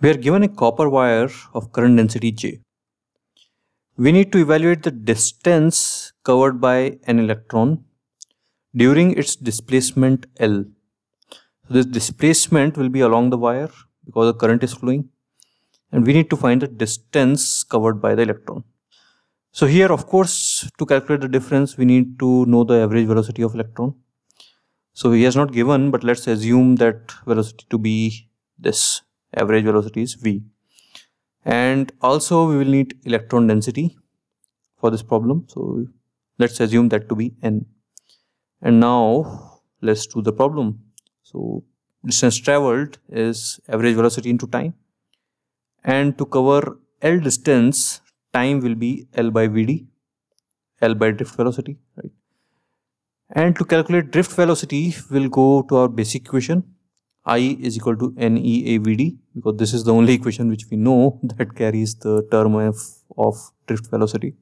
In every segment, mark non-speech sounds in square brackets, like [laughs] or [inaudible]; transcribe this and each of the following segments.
We are given a copper wire of current density J. We need to evaluate the distance covered by an electron during its displacement L. So this displacement will be along the wire because the current is flowing and we need to find the distance covered by the electron. So here of course to calculate the difference we need to know the average velocity of electron. So he has not given but let's assume that velocity to be this average velocity is v and also we will need electron density for this problem so let's assume that to be n and now let's do the problem so distance traveled is average velocity into time and to cover L distance time will be L by Vd L by drift velocity right and to calculate drift velocity we'll go to our basic equation I is equal to NEAVD because this is the only equation which we know [laughs] that carries the term of, of drift velocity.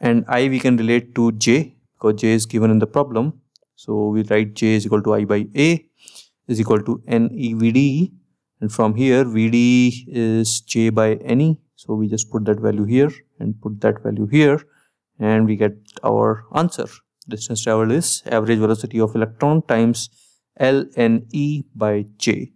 And I we can relate to J because J is given in the problem. So we write J is equal to I by A is equal to NEVD and from here VD is J by NE. So we just put that value here and put that value here and we get our answer. Distance traveled is average velocity of electron times lne by j.